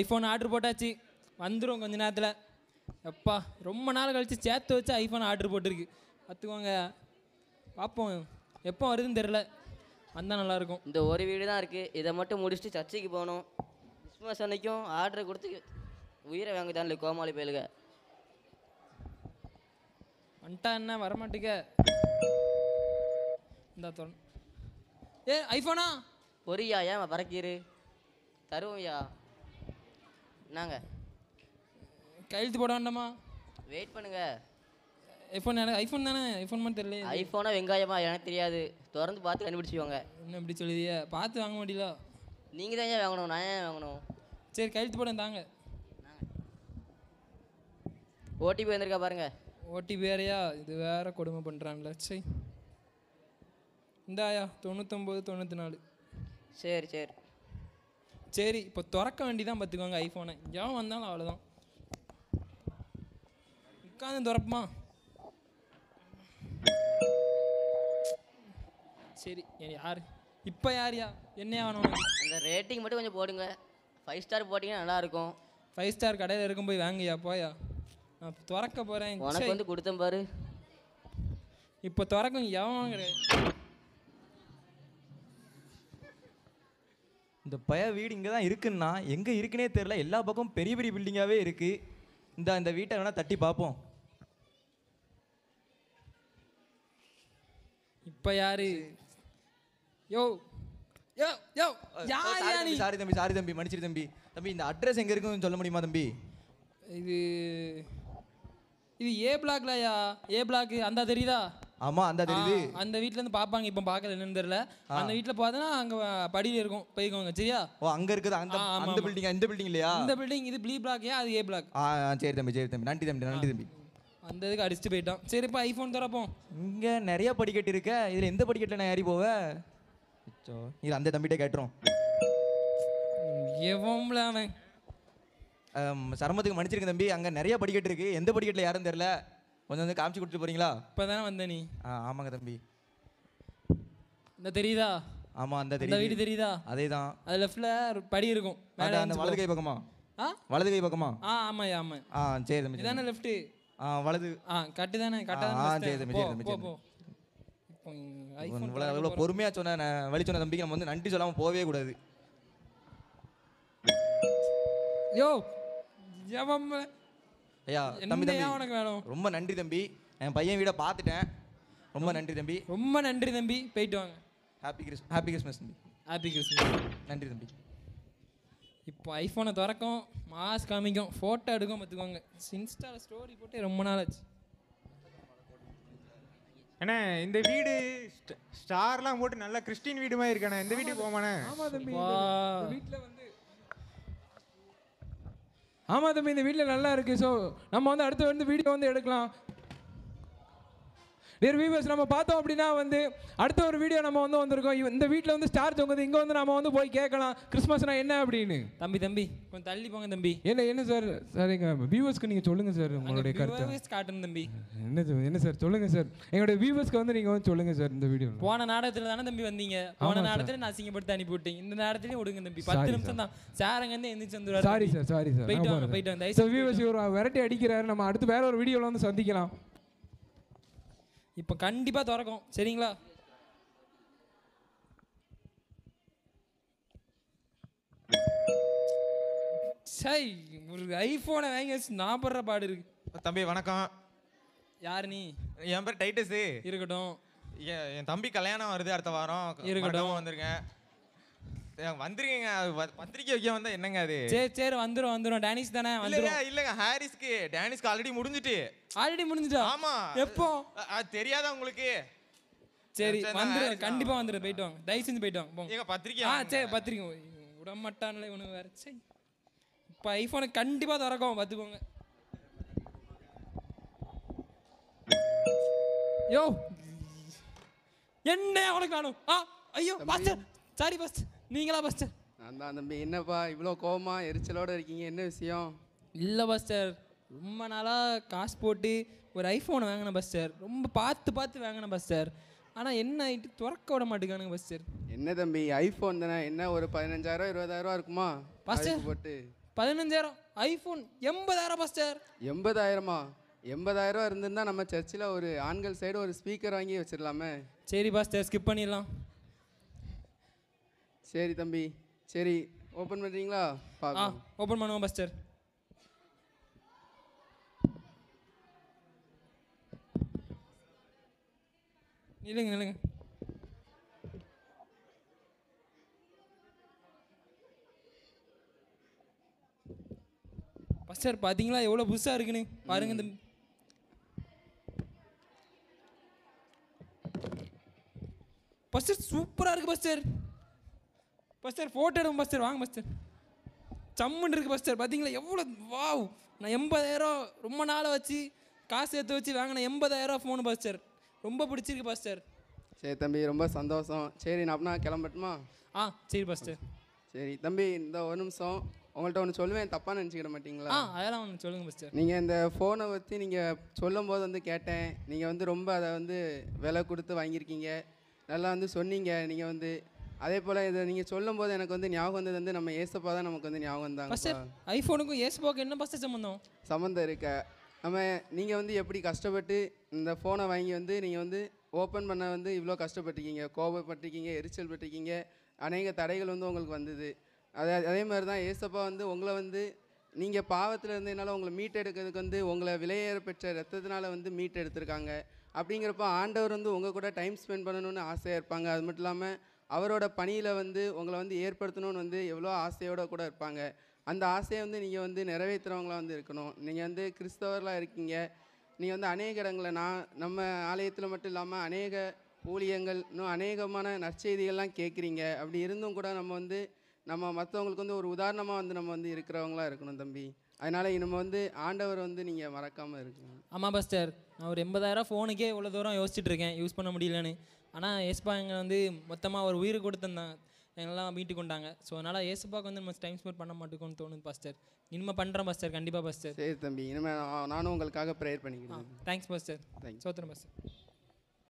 iPhone order போட்டாச்சு வந்துடும் கொஞ்ச நேரத்தில் எப்பா ரொம்ப நாள் கழித்து சேர்த்து வச்சு ஐஃபோன் ஆர்டர் போட்டிருக்கு பார்த்துக்கோங்க பார்ப்போம் எப்போ வருதுன்னு தெரில வந்தால் நல்லாயிருக்கும் இந்த ஒரு வீடு தான் இருக்குது இதை மட்டும் முடிச்சுட்டு சர்ச்சைக்கு போகணும் கிறிஸ்மஸ் அன்னைக்கும் ஆர்டரை கொடுத்து உயிரை தானே கோமாளி பயலுக வந்துட்டா என்ன வரமாட்டேங்க இந்த தோணும் ஏ ஐஃபோனா பொரியா ஏன் பறக்கீரு தருவோம்யா நாங்க கையெழுத்து போட வேண்டாமா வெயிட் பண்ணுங்க ஐஃபோன் எனக்கு ஐஃபோன் தானே ஐஃபோன் மட்டும் தெரியல ஐஃபோனா வெங்காயமா எனக்கு தெரியாது திறந்து பார்த்து கண்டுபிடிச்சிவாங்க என்ன இப்படி சொல்லுதியா பார்த்து வாங்க முடியல நீங்கள் தான் ஏன் வாங்கணும் நான் ஏன் வாங்கணும் சரி கையெழுத்து போட தாங்க ஓடிபி வந்திருக்கா பாருங்க ஓடிபி வேறையா இது வேற கொடுமை பண்ணுறாங்களே சரி இந்தாயா தொண்ணூத்தொம்பது தொண்ணூற்றி நாலு சரி சரி சரி இப்போ திறக்க வேண்டி தான் பார்த்துக்கோங்க ஐஃபோனை எவன் வந்தாலும் அவ்வளோதான் உட்காந்து திறப்புமா சரி யார் இப்போ யார்யா என்ன ஆகணும் அந்த ரேட்டிங் மட்டும் கொஞ்சம் போடுங்க ஃபைவ் ஸ்டார் போட்டிங்கன்னா நல்லாயிருக்கும் ஃபைவ் ஸ்டார் கடையில் இருக்கும் போய் வாங்கய்யா போயா நான் திறக்க போகிறேன் வந்து கொடுத்தேன் பாரு இப்போ திறக்கும் எவன் வாங்குறேன் இந்த பய வீடு இங்கே தான் இருக்குன்னா எங்கே இருக்குன்னே தெரில எல்லா பக்கமும் பெரிய பெரிய பில்டிங்காகவே இருக்குது இந்த இந்த வீட்டை வேணால் தட்டி பார்ப்போம் இப்போ யார் யோ யோ யோ சாரி தம்பி சாரி தம்பி மன்னிச்சிரு தம்பி தம்பி இந்த அட்ரஸ் எங்கே இருக்குன்னு சொல்ல முடியுமா தம்பி இது இது ஏ பிளாக்லயா ஏ பிளாக் அந்த தெரியுதா ஆமா அந்த தெரியுது அந்த வீட்ல இருந்து பாப்பாங்க இப்போ பார்க்கல என்னன்னு தெரியல அந்த வீட்ல பார்த்தனா அங்க படியில இருக்கும் போய்க்கோங்க சரியா ஓ அங்க இருக்குது அந்த அந்த பில்டிங் இந்த பில்டிங் இல்லையா இந்த பில்டிங் இது பி பிளாக் அது ஏ பிளாக் ஆ சரி தம்பி சரி தம்பி நன்றி தம்பி நன்றி தம்பி அந்த இதுக்கு அடிச்சுட்டு போயிட்டான் சரிப்பா ஐஃபோன் தரப்போம் இங்கே நிறைய படிக்கட்டு இருக்க இதில் எந்த படிக்கட்டில் நான் ஏறி சோ இது அந்த தம்பிகிட்டே கேட்டுரும் எவம்ல அவன் சரமத்துக்கு மன்னிச்சிருக்கேன் தம்பி அங்கே நிறைய படிக்கட்டு இருக்குது எந்த படிக்கட்டில் யாரும் தெரில கொஞ்சம் வந்து காமிச்சு கொடுத்துட்டு போறீங்களா இப்போ தானே வந்த நீ ஆ ஆமாங்க தம்பி இந்த தெரியுதா ஆமா அந்த தெரியுது வீடு தெரியுதா அதே தான் அது லெஃப்ட்ல ஒரு படி இருக்கும் மேல அந்த வலது கை பக்கமா ஆ வலது கை பக்கமா ஆ ஆமாம் ஆமா ஆ சரி தம்பி தானே லெஃப்ட் ஆ வலது ஆ கட்டு தானே கட்டு ஆ சரி தம்பி சரி தம்பி இவ்வளோ பொறுமையாக சொன்ன வழி சொன்ன தம்பிக்கு நம்ம வந்து நன்றி சொல்லாமல் போவே கூடாது யோ ஜபம் ஐயா தம்பி தம்பி உனக்கு வேணும் ரொம்ப நன்றி தம்பி என் பையன் வீடை பார்த்துட்டேன் ரொம்ப நன்றி தம்பி ரொம்ப நன்றி தம்பி போயிட்டு வாங்க ஹாப்பி கிறிஸ் ஹாப்பி கிறிஸ்மஸ் தம்பி ஹாப்பி கிறிஸ்மஸ் நன்றி தம்பி இப்போ ஐஃபோனை திறக்கும் மாஸ் காமிக்கும் ஃபோட்டோ எடுக்கும் பார்த்துக்கோங்க இன்ஸ்டாவில் ஸ்டோரி போட்டு ரொம்ப நாள் ஆச்சு அண்ணே இந்த வீடு ஸ்டார்லாம் போட்டு நல்லா கிறிஸ்டின் வீடு மாதிரி இருக்கானே இந்த வீட்டுக்கு போமாண்ணே ஆமாம் வீட்டில் வந்து ஆமாம் தம்பி இந்த வீட்டில் நல்லா இருக்குது ஸோ நம்ம வந்து அடுத்து வந்து வீடியோ வந்து எடுக்கலாம் வேறு வியூவர்ஸ் நம்ம பார்த்தோம் அப்படின்னா வந்து அடுத்த ஒரு வீடியோ நம்ம வந்து வந்திருக்கோம் இந்த வீட்டில் வந்து ஸ்டார் தொங்குது இங்கே வந்து நம்ம வந்து போய் கேட்கலாம் கிறிஸ்மஸ்னா என்ன அப்படின்னு தம்பி தம்பி கொஞ்சம் தள்ளி போங்க தம்பி என்ன என்ன சார் சார் எங்கள் வியூவர்ஸ்க்கு நீங்கள் சொல்லுங்கள் சார் உங்களுடைய கருத்து காட்டுங்க தம்பி என்ன என்ன சார் சொல்லுங்கள் சார் எங்களுடைய வியூவர்ஸ்க்கு வந்து நீங்கள் வந்து சொல்லுங்கள் சார் இந்த வீடியோ போன நாடகத்தில் தானே தம்பி வந்தீங்க போன நாடகத்தில் நான் அசிங்கப்படுத்தி அனுப்பி விட்டீங்க இந்த நேரத்துலேயும் விடுங்க தம்பி பத்து நிமிஷம் தான் சார் அங்கே இருந்து எந்திரிச்சு சாரி சார் சாரி சார் போயிட்டு வாங்க போயிட்டு வந்து வியூவர்ஸ் ஒரு விரட்டி அடிக்கிறாரு நம்ம அடுத்து வேற ஒரு வீடியோவில் வந்து சந்திக்கலாம் இப்போ கண்டிப்பாக திறக்கும் சரிங்களா சை ஒரு ஐஃபோனை வாங்கி வச்சு நான் படுற பாடு இருக்கு தம்பி வணக்கம் யார் நீ என் பேர் டைட்டஸு இருக்கட்டும் என் தம்பி கல்யாணம் வருது அடுத்த வாரம் இருக்கட்டும் வந்திருக்கேன் வந்துருக்கீங்க பத்திரிக்கை வைக்க வந்தா என்னங்க அது சரி சரி வந்துரும் வந்துரும் டேனிஸ் தானே இல்லங்க இல்லங்க ஹாரிஸ்க்கு டேனிஸ்க்கு ஆல்ரெடி முடிஞ்சிட்டு ஆல்ரெடி முடிஞ்சிட்டா ஆமா எப்போ தெரியாதா உங்களுக்கு சரி வந்துரு கண்டிப்பா வந்துரு போயிட்டு வாங்க தயவு செஞ்சு போயிட்டு வாங்க போங்க பத்திரிக்கை ஆ சரி பத்திரிக்கை விட மாட்டான்ல இவனு வேற சே இப்போ ஐஃபோனை கண்டிப்பாக திறக்கும் பார்த்துக்கோங்க யோ என்ன உனக்கு வேணும் ஆ ஐயோ பாஸ்டர் சாரி பாஸ்டர் நீங்களா பாஸ்டர் நான் தான் தம்பி என்னப்பா இவ்வளோ கோபமாக எரிச்சலோடு இருக்கீங்க என்ன விஷயம் இல்லை பாஸ்டர் ரொம்ப நாளாக காசு போட்டு ஒரு ஐஃபோனை வாங்கினேன் பஸ்டர் ரொம்ப பார்த்து பார்த்து வாங்கினேன் பஸ்டர் ஆனால் என்ன ஆகிட்டு திறக்க விட மாட்டேங்கானுங்க பஸ்டர் என்ன தம்பி ஐஃபோன் தானே என்ன ஒரு பதினஞ்சாயிரம் இருபதாயிரம் இருக்குமா பஸ்டர் போட்டு பதினஞ்சாயிரம் ஐஃபோன் எண்பதாயிரம் பஸ்டர் எண்பதாயிரமா எண்பதாயிரம் இருந்திருந்தா நம்ம சர்ச்சில் ஒரு ஆண்கள் சைடு ஒரு ஸ்பீக்கர் வாங்கி வச்சிடலாமே சரி பாஸ்டர் ஸ்கிப் பண்ணிடலாம் சரி தம்பி சரி ஓப்பன் பண்ணுறீங்களா ஆ ஓப்பன் பண்ணுவோம் பஸ்டர் நில்லுங்க நில்லுங்க பஸ்டர் பார்த்தீங்களா எவ்வளோ புதுசாக இருக்குன்னு பாருங்க இந்த பஸ்டர் சூப்பராக இருக்குது பஸ்டர் பஸ்டர் ஃபோட்டோ எடுங்க பஸ்டர் வாங்க பஸ்டர் சம்முன்னு இருக்குது பஸ்டர் பார்த்தீங்களா எவ்வளோ வாவ் நான் எண்பதாயிரம் ரொம்ப நாளை வச்சு காசு எடுத்து வச்சு வாங்கினேன் எண்பதாயிரம் ஃபோனு பஸ்டர் ரொம்ப பிடிச்சிருக்கு பஸ்டர் சரி தம்பி ரொம்ப சந்தோஷம் சரி நான் அப்படின்னா கிளம்பட்டுமா ஆ சரி பஸ்டர் சரி தம்பி இந்த ஒரு நிமிஷம் உங்கள்கிட்ட ஒன்று சொல்லுவேன் தப்பாக நினச்சிக்கிட மாட்டிங்களா ஆ அதெல்லாம் ஒன்று சொல்லுங்க மிஸ்டர் நீங்கள் இந்த ஃபோனை பற்றி நீங்கள் சொல்லும் போது வந்து கேட்டேன் நீங்கள் வந்து ரொம்ப அதை வந்து விலை கொடுத்து வாங்கியிருக்கீங்க நல்லா வந்து சொன்னீங்க நீங்கள் வந்து அதே போல் இதை நீங்கள் சொல்லும் போது எனக்கு வந்து ஞாபகம் வந்தது வந்து நம்ம ஏசப்பா தான் நமக்கு வந்து ஞாபகம் வந்தாங்க ஐஃபோனுக்கும் ஏசப்பாவுக்கு என்ன பஸ்ட் சம்மந்தம் சம்மந்தம் இருக்க நம்ம நீங்கள் வந்து எப்படி கஷ்டப்பட்டு இந்த ஃபோனை வாங்கி வந்து நீங்கள் வந்து ஓப்பன் பண்ண வந்து இவ்வளோ கஷ்டப்பட்டிருக்கீங்க கோபப்பட்டிருக்கீங்க எரிச்சல் பட்டிருக்கீங்க அநேக தடைகள் வந்து உங்களுக்கு வந்தது அதே அதே மாதிரி தான் ஏசப்பா வந்து உங்களை வந்து நீங்கள் பாவத்தில் இருந்து என்னால் உங்களை எடுக்கிறதுக்கு வந்து உங்களை விலையேற பெற்ற ரத்தத்தினால வந்து மீட் எடுத்திருக்காங்க அப்படிங்கிறப்ப ஆண்டவர் வந்து உங்கள் கூட டைம் ஸ்பெண்ட் பண்ணணும்னு ஆசையாக இருப்பாங்க அது மட்டும் இல்லாமல் அவரோட பணியில் வந்து உங்களை வந்து ஏற்படுத்தணும்னு வந்து எவ்வளோ ஆசையோடு கூட இருப்பாங்க அந்த ஆசையை வந்து நீங்கள் வந்து நிறைவேற்றுறவங்களாக வந்து இருக்கணும் நீங்கள் வந்து கிறிஸ்தவர்களாக இருக்கீங்க நீங்கள் வந்து அநேக இடங்களை நான் நம்ம ஆலயத்தில் மட்டும் இல்லாமல் அநேக ஊழியங்கள் இன்னும் அநேகமான நற்செய்திகள்லாம் கேட்குறீங்க அப்படி இருந்தும் கூட நம்ம வந்து நம்ம மற்றவங்களுக்கு வந்து ஒரு உதாரணமாக வந்து நம்ம வந்து இருக்கிறவங்களாக இருக்கணும் தம்பி அதனால் நம்ம வந்து ஆண்டவர் வந்து நீங்கள் மறக்காமல் இருக்கணும் ஆமாம் பாஸ்டர் நான் ஒரு எண்பதாயிரம் ஃபோனுக்கே இவ்வளோ தூரம் யோசிச்சுட்டு இருக்கேன் யூஸ் பண்ண முடியலன்னு ஆனால் ஏசுப்பா எங்களை வந்து மொத்தமாக ஒரு உயிர் கொடுத்துருந்தாங்க எங்கெல்லாம் மீட்டு கொண்டாங்க ஸோ அதனால் ஏசுப்பாவுக்கு வந்து நம்ம டைம் ஸ்பெண்ட் பண்ண மாட்டேங்கும்னு தோணுது பாஸ்டர் இனிமேல் பண்ணுறேன் பாஸ்டர் கண்டிப்பாக பாஸ்டர் சரி தம்பி இனிமேல் நானும் உங்களுக்காக ப்ரேயர் பண்ணிக்கிறேன் தேங்க்ஸ் பாஸ்டர் சோத்திரம் பாஸ்டர்